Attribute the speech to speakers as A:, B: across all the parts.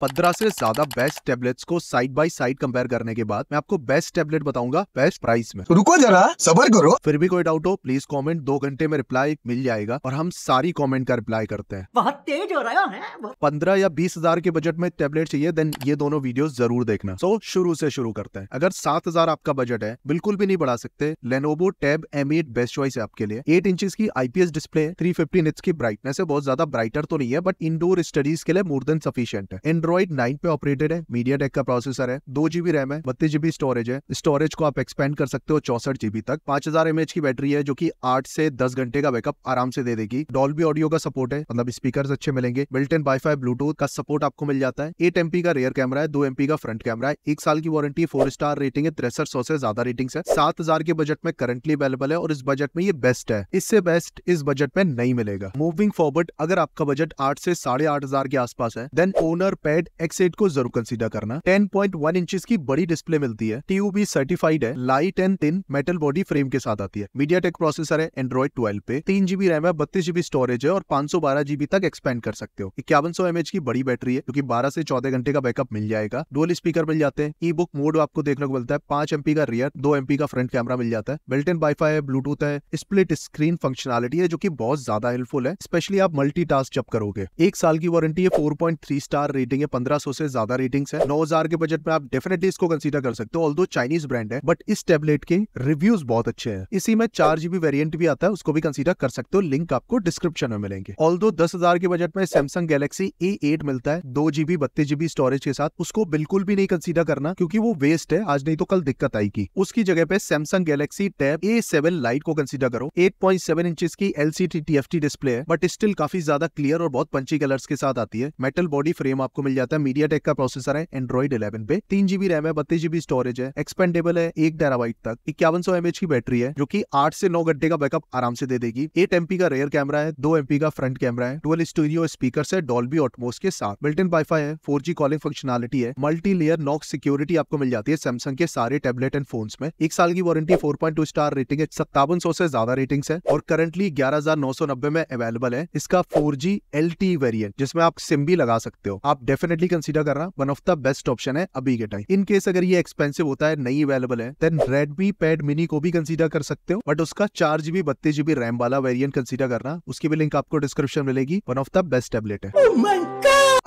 A: पंद्रह से ज्यादा बेस्ट टेबलेट्स को साइड बाय साइड कंपेयर करने के बाद मैं आपको बेस्ट टेबलेट बताऊंगा बेस्ट प्राइस में तो रुको जरा सबर करो फिर भी कोई डाउट हो प्लीज कमेंट दो घंटे में रिप्लाई मिल जाएगा और हम सारी कमेंट का रिप्लाई करते हैं बहुत तेज हो रहा है पंद्रह या बीस हजार के बजट में टेबलेट चाहिए देन ये दोनों वीडियो जरूर देखना सो so, शुरू से शुरू करते हैं अगर सात हजार आपका बजट है बिल्कुल भी नहीं बढ़ा सकते Lenovo tab M best choice है आपके लिए एट इंच की आईपीएस डिस्प्ले थ्री फिफ्टी की ब्राइटनेस है बहुत ज्यादा ब्राइटर तो नहीं है बट इंडोर स्टडीज के लिए मोर देन सफिशियंट है एंड्रॉइड नाइन पे ऑपरेटेड है मीडिया टेक का प्रोसेसर है दो जीबी रैम है बत्तीस जीबी स्टोरेज है स्टोरेज को आप एक्सपेंड कर सकते हो चौसठ जीबी तक पांच हजार एमएच की बैटरी है जो की आठ से दस घंटे का बैकअप आराम से दे देगी डॉल्बी ऑडियो का सपोर्ट है मतलब स्पीकर अच्छे मिलेंगे बिल्ट इन वाईफाई ब्लूटूथ का सपोर्ट आपको मिल जाता है एट एमपी का रेयर कैमरा है दो एमपी का फ्रंट कैमरा है एक साल की वारंटी फोर स्टार रेटिंग है तिरसठ सौ से ज्यादा रेटिंग है सात हजार के बजट में करंटली अवेलेबल है और इस बजट में ये बेस्ट है इससे बेस्ट इस बजट में नहीं मिलेगा मूविंग फॉरवर्ड अगर आपका बजट आठ से साढ़े आठ हजार के आसपास है then Honor pad X को जरूर कंसीडर करना 10.1 पॉइंट इंचेस की बड़ी डिस्प्ले मिलती है टीयूबी सर्टिफाइड है light and thin metal body frame के साथ आती है मीडिया प्रोसेसर है एंड्रॉइड ट्वेल्व पे तीन जीबी रैम है बत्तीस जीबी स्टोरेज है और पांच सौ बारह जीबी तक एक्सपेंड कर सकते हो इक्यावन सौ एमएच की बड़ी बैटरी है क्योंकि बारह से चौदह घंटे का बैकअप मिल जाएगा डोल स्पीकर मिल जाते हैं ई बुक मोड आपको देखने को मिलता है पांच एमपी का रियर दो एमपी का फ्रंट कैमरा मिल जाता है बिल्ट इन वाईफाई है ब्लूटूथ है स्प्लिट स्क्रीन फंक्शनलिटी है जो की बहुत ज्यादा हेल्पफुल है स्पेशली आप मल्टी जब करोगे एक साल की वारंटी है four point three star rating सौ से ज्यादा रेटिंग्स है हजार के बजट में आप डेफिनेटली इसको कंसिडर कर सकते हो ऑल चाइनीज ब्रांड है बट इस टेबलेट के रिव्यूज बहुत अच्छे है इसी में चार जीबी वेरियंट भी आता है उसको भी कंसीडर कर सकते हो लिंक आपको डिस्क्रिप्शन में मिलेंगे ऑल दो के बजट में सैमसंग गैलेक्सी ए मिलता है दो जीबी बत्तीस जीबी स्टोरेज के साथ उसको बिल्कुल भी नहीं कंसीडर करना क्योंकि वो वेस्ट है आज नहीं तो कल दिक्कत आएगी उसकी जगह पे Samsung Galaxy tab A seven lite को कंसिडर करो एट पॉइंट इंच की एलसीडी टी डिस्प्ले है बट स्टिल काफी ज्यादा क्लियर और बहुत पंची कलर्स के साथ आती है मेटल बॉडी फ्रेम आपको मिल जाता है मीडिया टेक का प्रोसेसर है एंड्रॉइड इलेवन पे तीन जीबी रैम है बत्तीस जीबी स्टोरेज है एक्सपेंडेबल है एक टेराबाइट तक इक्यावन सौ एमएच की बैटरी है जो की आठ से नौ घंटे का बैकअप आराम से दे देगी एट एमपी का रेयर कैमरा है दो एमपी का फ्रंट कैमरा है ट्वेल्व स्टूडियो स्पीकर है डॉल्बी ऑटमोस के साथ बिल्ट वाईफाई है फोर कॉलिंग फंक्शनलिटी है मल्टी लेयर नॉक सिक्योरिटी आपको मिल जाती है सैमसंग के सारे टैबलेट एंड फोन में एक साल की warranty four point two star rating है सत्तावन सौ से ज्यादा रेटिंग है और करंटली ग्यारह हजार नौ सौ नब्बे में अवेलेबल है इसका four G L T variant जिसमें आप सिम भी लगा सकते हो आप डेफिनेट डेफिनेटली कंसिडर करना one of the best option है अभी के टाइम इन केस अगर ये एक्सपेंसिव होता है नहीं अवेलेबल है देन रेडमी पैड मिनी को भी कंसिडर कर सकते हो बट उसका चार जीबी बत्तीस जीबी रैम वाला वेरियंट कंसिडर करना उसकी भी लिंक आपको डिस्क्रिप्शन मिलेगी one of the best tablet है oh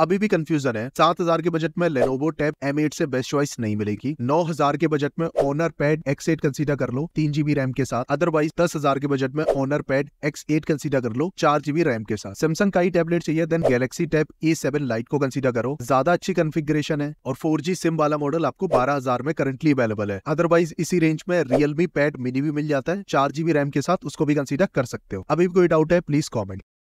A: अभी भी कंफ्यूजन है सात हजार के बजट में लेनोवो टैब एम से बेस्ट चॉइस नहीं मिलेगी नौ हजार के बजट में Honor Pad X eight consider कर लो तीन जीबी रैम के साथ अदरवाइज दस हजार के बजट में Honor Pad X eight consider कर लो चार जीबी रैम के साथ सैमसंग का ही टैबलेट चाहिए then Galaxy tab A seven को कंसिडर करो ज्यादा अच्छी कन्फिग्रेशन है और फोर जी सिम वाला मॉडल आपको बारह हजार में करंटली अवेलेबल है अदरवाइज इसी रेंज में रियलमी पैड मिनी भी मिल जाता है चार जीबी रैम के साथ उसको भी कंसिडर कर सकते हो अभी कोई डाउट है प्लीज कॉमेंट